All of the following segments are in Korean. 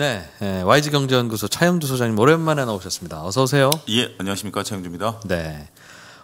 네, 네 YG 경제연구소 차영주 소장님 오랜만에 나오셨습니다. 어서 오세요. 예, 안녕하십니까 차영주입니다. 네.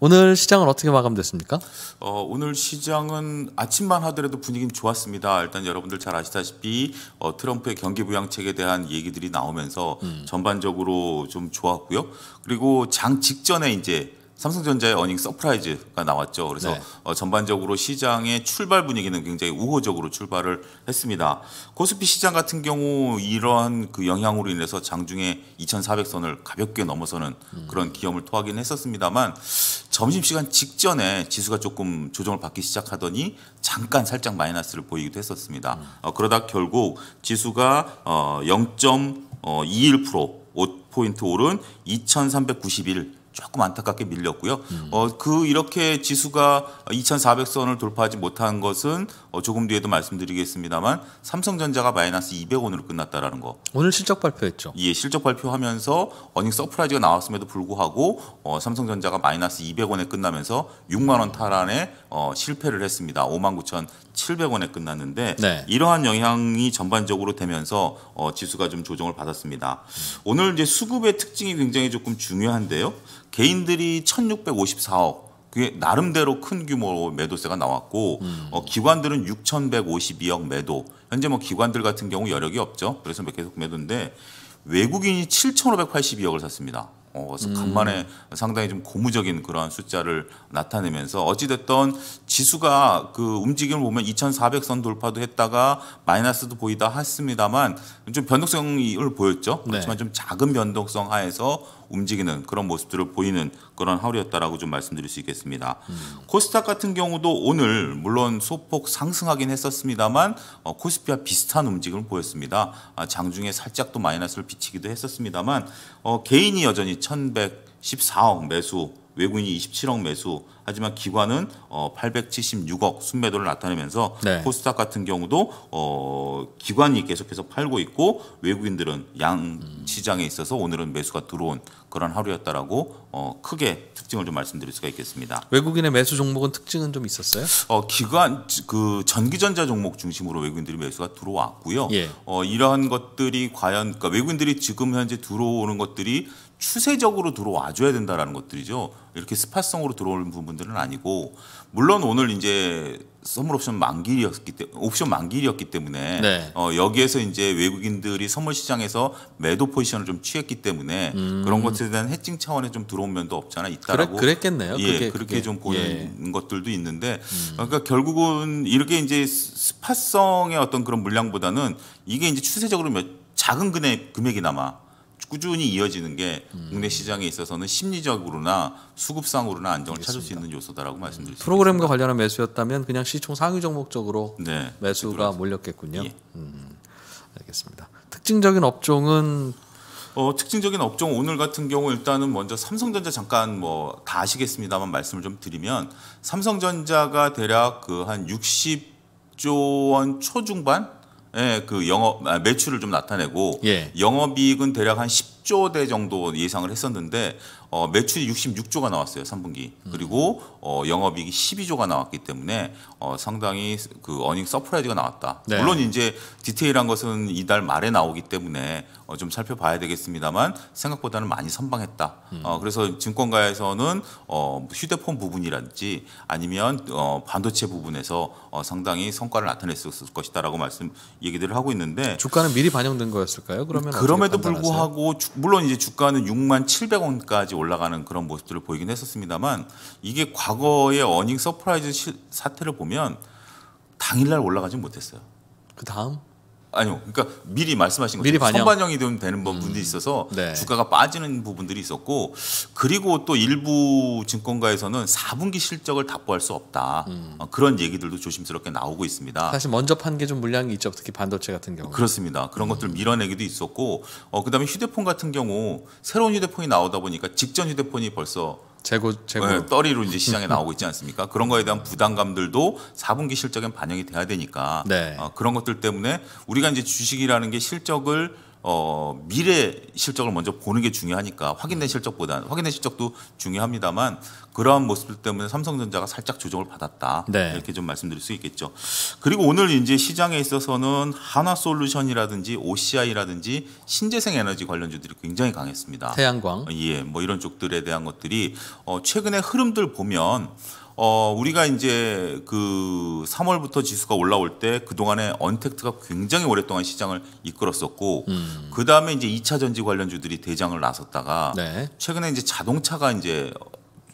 오늘 시장은 어떻게 마감됐습니까? 어, 오늘 시장은 아침만 하더라도 분위기는 좋았습니다. 일단 여러분들 잘 아시다시피 어, 트럼프의 경기 부양책에 대한 얘기들이 나오면서 음. 전반적으로 좀 좋았고요. 그리고 장 직전에 이제 삼성전자의 어닝 서프라이즈가 나왔죠. 그래서 네. 어, 전반적으로 시장의 출발 분위기는 굉장히 우호적으로 출발을 했습니다. 코스피 시장 같은 경우 이러한 그 영향으로 인해서 장중에 2,400선을 가볍게 넘어서는 음. 그런 기염을 토하긴 했었습니다만 점심시간 직전에 지수가 조금 조정을 받기 시작하더니 잠깐 살짝 마이너스를 보이기도 했었습니다. 음. 어, 그러다 결국 지수가 어, 0.21% 5포인트 어, 오른 2,391 조금 안타깝게 밀렸고요. 음. 어, 그 이렇게 지수가 2,400선을 돌파하지 못한 것은 어, 조금 뒤에도 말씀드리겠습니다만 삼성전자가 마이너스 200원으로 끝났다라는 거. 오늘 실적 발표했죠. 예, 실적 발표하면서 어닝 서프라이즈가 나왔음에도 불구하고 어, 삼성전자가 마이너스 200원에 끝나면서 6만 원 탈환에 어, 실패를 했습니다. 5만 9천 700원에 끝났는데 네. 이러한 영향이 전반적으로 되면서 어, 지수가 좀 조정을 받았습니다. 음. 오늘 이제 수급의 특징이 굉장히 조금 중요한데요. 개인들이 1,654억 그게 나름대로 큰 규모 로 매도세가 나왔고 음. 어, 기관들은 6,152억 매도. 현재 뭐 기관들 같은 경우 여력이 없죠. 그래서 계속 매도인데 외국인이 7,582억을 샀습니다. 어, 그래서 음. 간만에 상당히 좀 고무적인 그런 숫자를 나타내면서 어찌됐던 지수가 그 움직임을 보면 2,400선 돌파도 했다가 마이너스도 보이다 했습니다만 좀 변동성을 보였죠. 네. 그렇지만 네. 좀 작은 변동성 하에서 움직이는 그런 모습들을 보이는 그런 하루였다라고 좀 말씀드릴 수 있겠습니다. 음. 코스닥 같은 경우도 오늘 물론 소폭 상승하긴 했었습니다만 어, 코스피와 비슷한 움직임을 보였습니다. 아, 장중에 살짝 또 마이너스를 비치기도 했었습니다만 어, 개인이 여전히 1114억 매수 외국인이 27억 매수 하지만 기관은 어 876억 순매도를 나타내면서 네. 코스닥 같은 경우도 어 기관이 계속해서 팔고 있고 외국인들은 양 음. 시장에 있어서 오늘은 매수가 들어온 그런 하루였다라고 어 크게 특징을 좀 말씀드릴 수가 있겠습니다. 외국인의 매수 종목은 특징은 좀 있었어요? 어 기관 그 전기전자 종목 중심으로 외국인들이 매수가 들어왔고요. 예. 어 이러한 것들이 과연 그러니까 외국인들이 지금 현재 들어오는 것들이 추세적으로 들어와 줘야 된다라는 것들이죠. 이렇게 스팟성으로 들어오는 부분들은 아니고 물론 오늘 이제 선물 옵션 만기일이었기 때 옵션 만기일이었기 때문에 네. 어, 여기에서 이제 외국인들이 선물 시장에서 매도 포지션을 좀 취했기 때문에 음. 그런 것에 대한 해칭 차원에 좀 들어온 면도 없지 않아 있다라고 그래, 그랬겠네요. 예, 그게, 그렇게 그게. 좀 보이는 예. 것들도 있는데 음. 그러니까 결국은 이렇게 이제 스팟성의 어떤 그런 물량보다는 이게 이제 추세적으로 몇 작은 금액 금액이 남아 꾸준히 이어지는 게 국내 음. 시장에 있어서는 심리적으로나 수급상으로나 안정을 알겠습니다. 찾을 수 있는 요소다라고 말씀드릴 수 프로그램과 관련한 매수였다면 그냥 시총 상위 종목적으로 네, 매수가 그 몰렸겠군요. 예. 음, 알겠습니다. 특징적인 업종은 어, 특징적인 업종 오늘 같은 경우 일단은 먼저 삼성전자 잠깐 뭐다 아시겠습니다만 말씀을 좀 드리면 삼성전자가 대략 그 한 60조 원 초중반 예, 그 영업 아, 매출을 좀 나타내고 예. 영업이익은 대략 한 10조 대 정도 예상을 했었는데 어, 매출이 66조가 나왔어요 3분기 그리고 어, 영업이익이 12조가 나왔기 때문에 어, 상당히 그 어닝 서프라이즈가 나왔다. 네. 물론 이제 디테일한 것은 이달 말에 나오기 때문에 어, 좀 살펴봐야 되겠습니다만 생각보다는 많이 선방했다. 음. 어, 그래서 증권가에서는 어, 휴대폰 부분이라든지 아니면 어, 반도체 부분에서 어, 상당히 성과를 나타낼수있을 것이다라고 말씀 얘기들을 하고 있는데 주가는 미리 반영된 거였을까요? 그러면 그럼에도 불구하고 주, 물론 이제 주가는 6만 700원까지 올라가는 그런 모습들을 보이긴 했었습니다만 이게 과거의 어닝 서프라이즈 사태를 보면 당일날 올라가지 못했어요. 그 다음? 아니요. 그러니까 미리 말씀하신 미리 것처럼 반영. 이 되는 부분들이 음. 있어서 네. 주가가 빠지는 부분들이 있었고 그리고 또 일부 증권가에서는 4분기 실적을 답보할 수 없다. 음. 어, 그런 얘기들도 조심스럽게 나오고 있습니다. 사실 먼저 판 게 좀 물량이 있죠. 특히 반도체 같은 경우. 그렇습니다. 그런 음. 것들 밀어내기도 있었고 어, 그다음에 휴대폰 같은 경우 새로운 휴대폰이 나오다 보니까 직전 휴대폰이 벌써 재고 재고 네, 떨이로 이제 시장에 나오고 있지 않습니까? 그런 거에 대한 부담감들도 4분기 실적엔 반영이 돼야 되니까 네. 어, 그런 것들 때문에 우리가 이제 주식이라는 게 실적을 어, 미래 실적을 먼저 보는 게 중요하니까 확인된 음. 실적보다 확인된 실적도 중요합니다만 그러한 모습 때문에 삼성전자가 살짝 조정을 받았다 네. 이렇게 좀 말씀드릴 수 있겠죠. 그리고 오늘 이제 시장에 있어서는 하나솔루션이라든지 OCI라든지 신재생 에너지 관련주들이 굉장히 강했습니다. 태양광 어, 예, 뭐 이런 쪽들에 대한 것들이 어, 최근의 흐름들 보면 어, 우리가 이제 그 3월부터 지수가 올라올 때 그동안에 언택트가 굉장히 오랫동안 시장을 이끌었었고 음. 그다음에 이제 2차 전지 관련주들이 대장을 나섰다가 네. 최근에 이제 자동차가 이제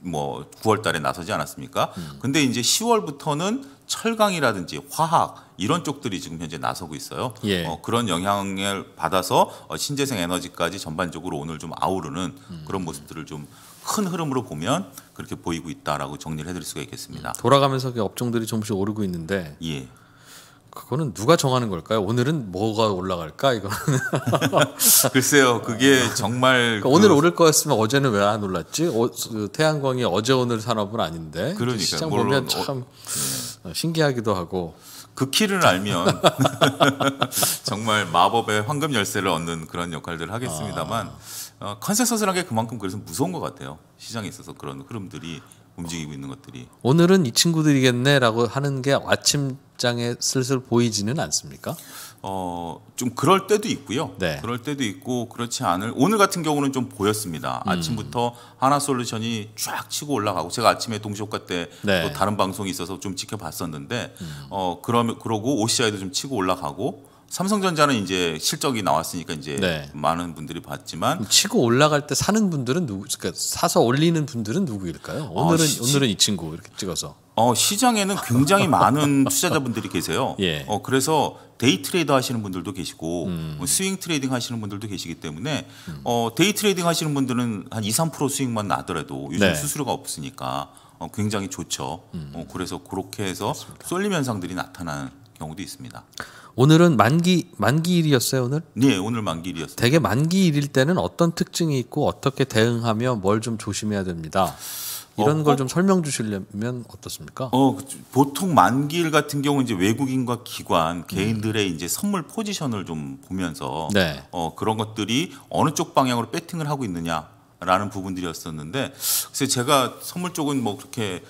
뭐 9월 달에 나서지 않았습니까? 음. 근데 이제 10월부터는 철강이라든지 화학 이런 쪽들이 지금 현재 나서고 있어요. 예. 어, 그런 영향을 받아서 어, 신재생 에너지까지 전반적으로 오늘 좀 아우르는 음. 그런 모습들을 좀큰 흐름으로 보면 그렇게 보이고 있다라고 정리를 해드릴 수가 있겠습니다. 음, 돌아가면서 업종들이 조금씩 오르고 있는데 예. 그거는 누가 정하는 걸까요? 오늘은 뭐가 올라갈까? 이거는 글쎄요, 그게 정말 그러니까 그... 오늘 오를 거였으면 어제는 왜 안 올랐지? 어, 그 태양광이 어제 오늘 산업은 아닌데 그러니까, 시장 보면 어, 참 어... 신기하기도 하고 그 키를 알면 정말 마법의 황금 열쇠를 얻는 그런 역할들을 하겠습니다만. 아... 어, 컨센서스란 게 그만큼 그래서 무서운 것 같아요. 시장에 있어서 그런 흐름들이 움직이고 있는 것들이. 오늘은 이 친구들이겠네라고 하는 게 아침장에 슬슬 보이지는 않습니까? 어, 좀 그럴 때도 있고요. 네. 그럴 때도 있고 그렇지 않을 오늘 같은 경우는 좀 보였습니다. 음. 아침부터 하나 솔루션이 쫙 치고 올라가고 제가 아침에 동시효과 때또 네. 다른 방송이 있어서 좀 지켜봤었는데 음. 어, 그러면 그러고 OCI도 좀 치고 올라가고 삼성전자는 이제 실적이 나왔으니까 이제 네. 많은 분들이 봤지만 치고 올라갈 때 사는 분들은 누구 그러니까 사서 올리는 분들은 누구일까요? 아, 오늘은 아, 시, 오늘은 이 친구 이렇게 찍어서 어 시장에는 굉장히 많은 투자자분들이 계세요. 예. 어 그래서 데이 트레이더 하시는 분들도 계시고 뭐 음. 스윙 트레이딩 하시는 분들도 계시기 때문에 음. 어 데이 트레이딩 하시는 분들은 한 2, 3% 수익만 나더라도 요즘 네. 수수료가 없으니까 어, 굉장히 좋죠. 음. 어, 그래서 그렇게 해서 쏠림 현상들이 나타나는 경우도 있습니다. 오늘은 만기 만기일이었어요 오늘? 네 오늘 만기일이었어요. 대개 만기일일 때는 어떤 특징이 있고 어떻게 대응하며 뭘 좀 조심해야 됩니다. 이런 어, 걸좀 어? 설명 주시려면 어떻습니까? 어, 그 보통 만기일 같은 경우 이제 외국인과 기관, 개인들의 음. 이제 선물 포지션을 좀 보면서 네. 어, 그런 것들이 어느 쪽 방향으로 배팅을 하고 있느냐라는 부분들이었었는데 그래서 제가 선물 쪽은 뭐 그렇게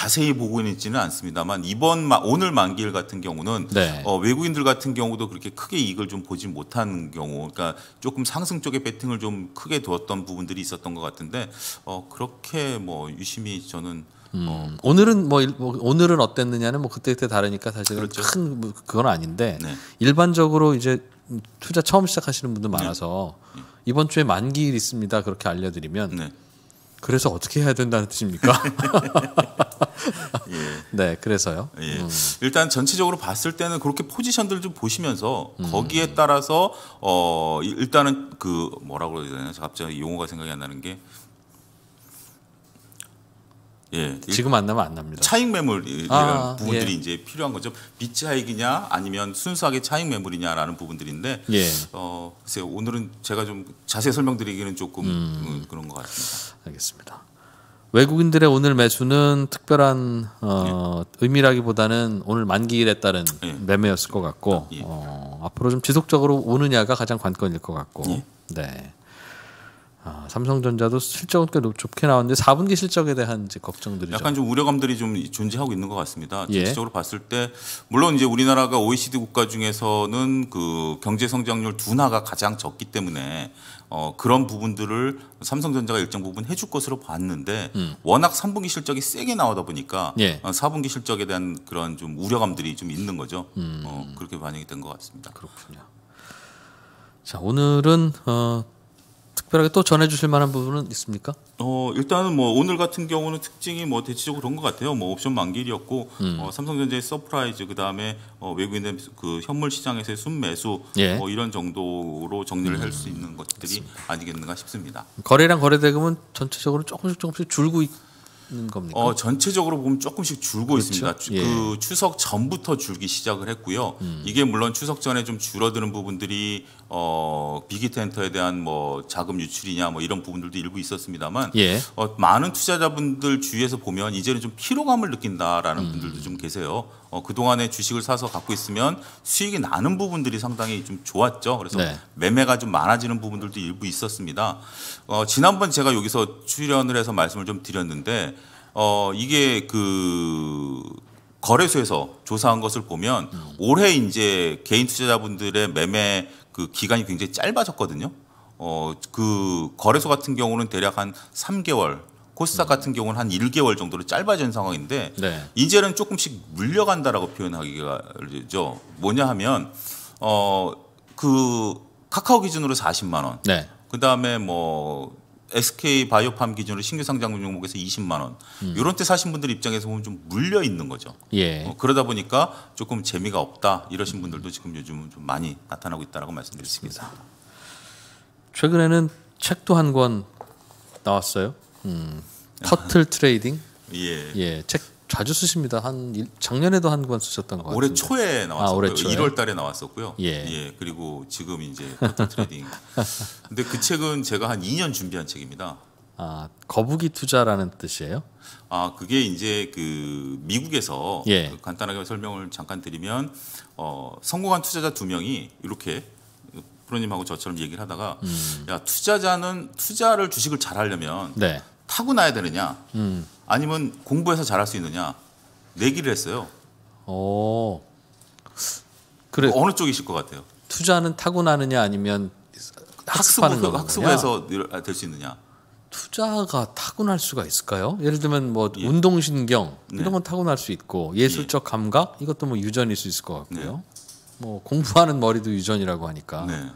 자세히 보고 있지는 않습니다만 이번 마, 오늘 만기일 같은 경우는 네. 어, 외국인들 같은 경우도 그렇게 크게 이익을 좀 보지 못한 경우, 그러니까 조금 상승 쪽에 배팅을 좀 크게 두었던 부분들이 있었던 것 같은데 어, 그렇게 뭐 유심히 저는 음, 어. 오늘은 뭐, 뭐, 오늘은 어땠느냐는 뭐 그때 그때 다르니까 사실은 그렇죠. 큰 뭐, 그건 아닌데 네. 일반적으로 이제 투자 처음 시작하시는 분들 네. 많아서 네. 이번 주에 만기일 있습니다 그렇게 알려드리면. 네. 그래서 어떻게 해야 된다는 뜻입니까? 예. 네, 그래서요. 예. 음. 일단 전체적으로 봤을 때는 그렇게 포지션들 좀 보시면서 음. 거기에 따라서 어 일단은 그 뭐라고 그래야 되나? 갑자기 용어가 생각이 안 나는 게 예. 지금 안 나면 안 납니다. 차익 매물이라 아, 예. 부분들이 예. 이제 필요한 거죠. 비차익이냐 아니면 순수하게 차익 매물이냐라는 부분들인데 예. 어, 글쎄요. 오늘은 제가 좀 자세히 설명드리기는 조금 음. 그, 그런 것 같습니다. 알겠습니다. 외국인들의 오늘 매수는 특별한 어, 예. 의미라기보다는 오늘 만기일에 따른 예. 매매였을 것 같고 예. 어, 앞으로 좀 지속적으로 오느냐가 가장 관건일 것 같고 예. 네. 아, 삼성전자도 실적은 꽤 높게 나왔는데 4분기 실적에 대한 이제 걱정들이 약간 좀 우려감들이 좀 존재하고 있는 것 같습니다. 예. 전체적으로 봤을 때 물론 이제 우리나라가 OECD 국가 중에서는 그 경제 성장률 둔화가 가장 적기 때문에 어, 그런 부분들을 삼성전자가 일정 부분 해줄 것으로 봤는데 음. 워낙 3분기 실적이 세게 나오다 보니까 예. 4분기 어, 실적에 대한 그런 좀 우려감들이 좀 있는 거죠. 음. 어, 그렇게 반영이 된 것 같습니다. 그렇군요. 자 오늘은 어. 특별하게 또 전해주실 만한 부분은 있습니까? 어 일단은 뭐 오늘 같은 경우는 특징이 뭐 대체적으로 그런 것 같아요. 뭐 옵션 만기일이었고 음. 어, 삼성전자의 서프라이즈 그다음에 어, 외국인의 그 현물 시장에서의 순매수 예. 뭐 이런 정도로 정리를 음. 할수 있는 것들이 그렇습니다. 아니겠는가 싶습니다. 거래량 거래대금은 전체적으로 조금씩 조금씩 줄고 있. 있는 겁니까? 어, 전체적으로 보면 조금씩 줄고 그렇죠? 있습니다. 예. 그 추석 전부터 줄기 시작을 했고요. 음. 이게 물론 추석 전에 좀 줄어드는 부분들이 어, 비기 텐터에 대한 뭐 자금 유출이냐 뭐 이런 부분들도 일부 있었습니다만 예. 어, 많은 투자자분들 주위에서 보면 이제는 좀 피로감을 느낀다라는 음. 분들도 좀 계세요. 어, 그동안에 주식을 사서 갖고 있으면 수익이 나는 부분들이 상당히 좀 좋았죠. 그래서 네. 매매가 좀 많아지는 부분들도 일부 있었습니다. 어, 지난번 제가 여기서 출연을 해서 말씀을 좀 드렸는데 어, 이게 그 거래소에서 조사한 것을 보면 음. 올해 이제 개인 투자자분들의 매매 그 기간이 굉장히 짧아졌거든요. 어, 그 거래소 같은 경우는 대략 한 3개월 코스닥 음. 같은 경우는 한 1개월 정도로 짧아진 상황인데 네. 이제는 조금씩 물려간다라고 표현하기가 죠 뭐냐 하면 어, 그 카카오 기준으로 40만 원. 네. 그다음에 뭐 SK 바이오팜 기준으로 신규 상장 종목에서 20만 원 음. 이런 때 사신 분들 입장에서 보면 좀 물려 있는 거죠. 예. 어, 그러다 보니까 조금 재미가 없다 이러신 분들도 지금 요즘은 좀 많이 나타나고 있다라고 말씀드리습니다 최근에는 책도 한 권 나왔어요. 음. 터틀 트레이딩. 예. 예. 책 자주 쓰십니다. 한 일, 작년에도 한 권 쓰셨던 것 같아요. 올해 초에 나왔었고요. 아, 올해 1월 달에 나왔었고요. 예. 예. 그리고 지금 이제 트레이딩. 근데 그 책은 제가 한 2년 준비한 책입니다. 아, 거북이 투자라는 뜻이에요? 아, 그게 이제 그 미국에서 예. 그 간단하게 설명을 잠깐 드리면 어, 성공한 투자자 두 명이 이렇게 프로님하고 저처럼 얘기를 하다가 음. 야, 투자자는 투자를 주식을 잘 하려면 네. 타고나야 되느냐 음. 아니면 공부해서 잘할 수 있느냐 내기를 했어요. 어. 그래. 그 어느 쪽이실 것 같아요? 투자는 타고나느냐 아니면 학습하는 학습, 학습에서 아, 될수 있느냐? 투자가 타고날 수가 있을까요? 예를 들면 뭐 예. 운동신경 네. 이런 건 타고날 수 있고 예술적 예. 감각 이것도 뭐 유전일 수 있을 것 같고요. 네. 뭐 공부하는 머리도 유전이라고 하니까 네.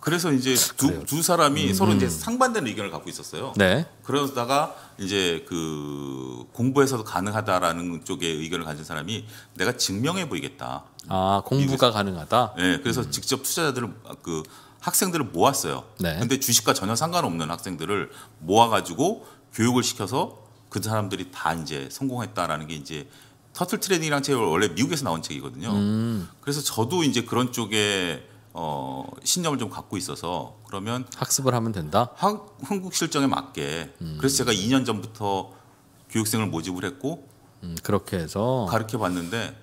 그래서 이제 아, 두, 두 사람이 음. 서로 이제 음. 상반된 의견을 갖고 있었어요. 네. 그러다가 이제 그 공부에서도 가능하다라는 쪽의 의견을 가진 사람이 내가 증명해 보이겠다. 아 공부가 미국에서. 가능하다. 네. 그래서 음. 직접 투자자들을 그 학생들을 모았어요. 네. 근데 주식과 전혀 상관없는 학생들을 모아가지고 교육을 시켜서 그 사람들이 다 이제 성공했다라는 게 이제 터틀 트레이닝이라는 책이 원래 미국에서 나온 책이거든요. 음. 그래서 저도 이제 그런 쪽에 어, 신념을 좀 갖고 있어서 그러면 학습을 하면 된다. 학, 한국 실정에 맞게. 음. 그래서 제가 2년 전부터 교육생을 모집을 했고 음, 그렇게 해서 가르쳐 봤는데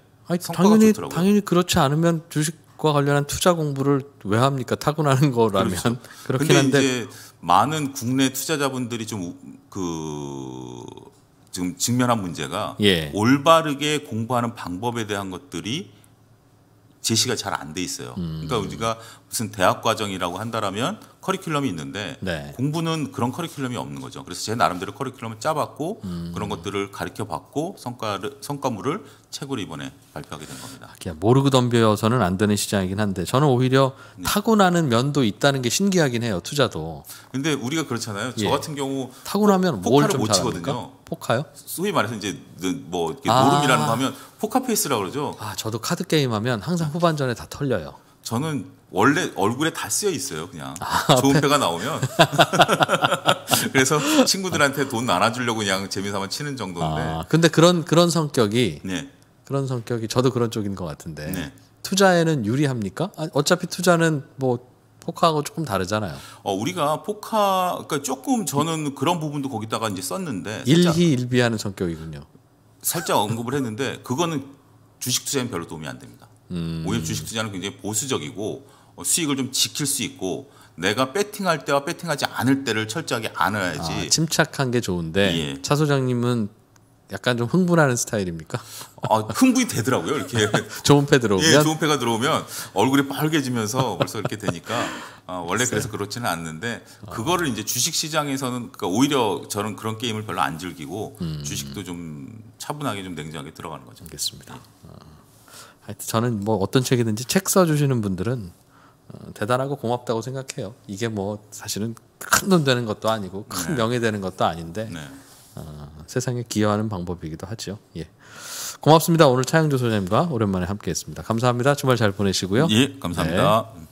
당연히 좋더라고요. 당연히 그렇지 않으면 주식과 관련한 투자 공부를 왜 합니까? 타고나는 거라면 그렇죠. 그렇긴 한데 이제 많은 국내 투자자분들이 좀그 지금 직면한 문제가 예. 올바르게 공부하는 방법에 대한 것들이 제시가 잘 안 돼 있어요. 그러니까 음. 우리가 무슨 대학 과정이라고 한다라면 커리큘럼이 있는데 네. 공부는 그런 커리큘럼이 없는 거죠. 그래서 제 나름대로 커리큘럼을 짜봤고 음. 그런 것들을 가르쳐 봤고 성과를 성과물을 책으로 이번에 발표하게 된 겁니다. 모르고 덤벼서는 안 되는 시장이긴 한데 저는 오히려 네. 타고나는 면도 있다는 게 신기하긴 해요. 투자도. 근데 우리가 그렇잖아요. 저 예. 같은 경우 타고나면 뭘좀 못치거든요 포카요? 소위 말해서 이제 뭐이 아. 노름이라는 거 하면 포카 페이스라고 그러죠. 아 저도 카드 게임 하면 항상 후반전에 다 털려요. 저는 원래 얼굴에 다 쓰여 있어요, 그냥. 아, 좋은 패가 네. 나오면. 그래서 친구들한테 돈 나눠주려고 그냥 재미삼아 치는 정도인데. 아, 근데 그런 그런 성격이 네. 그런 성격이 저도 그런 쪽인 것 같은데 네. 투자에는 유리합니까? 아, 어차피 투자는 뭐 포카하고 조금 다르잖아요. 어, 우리가 포카 그러니까 조금 저는 그런 부분도 거기다가 이제 썼는데 일희일비하는 성격이군요. 살짝 언급을 했는데 그거는 주식 투자에는 별로 도움이 안 됩니다. 음. 오히려 주식 투자는 굉장히 보수적이고 어, 수익을 좀 지킬 수 있고 내가 배팅할 때와 배팅하지 않을 때를 철저하게 안아야지. 아, 침착한 게 좋은데 예. 차 소장님은 약간 좀 흥분하는 스타일입니까? 아, 흥분이 되더라고요. 이렇게 좋은 패 들어오면 예, 좋은 패가 들어오면 얼굴이 빨개지면서 벌써 이렇게 되니까 아, 원래 글쎄. 그래서 그렇지는 않는데 그거를 이제 주식 시장에서는 그러니까 오히려 저는 그런 게임을 별로 안 즐기고 음. 주식도 좀 차분하게 좀 냉정하게 들어가는 거죠. 알겠습니다. 아, 하여튼 저는 뭐 어떤 책이든지 책 써주시는 분들은 어, 대단하고 고맙다고 생각해요. 이게 뭐 사실은 큰 돈 되는 것도 아니고 큰 네. 명예 되는 것도 아닌데 네. 어, 세상에 기여하는 방법이기도 하죠. 예. 고맙습니다. 오늘 차영조 소장님과 오랜만에 함께했습니다. 감사합니다. 주말 잘 보내시고요. 예, 감사합니다. 네. 음.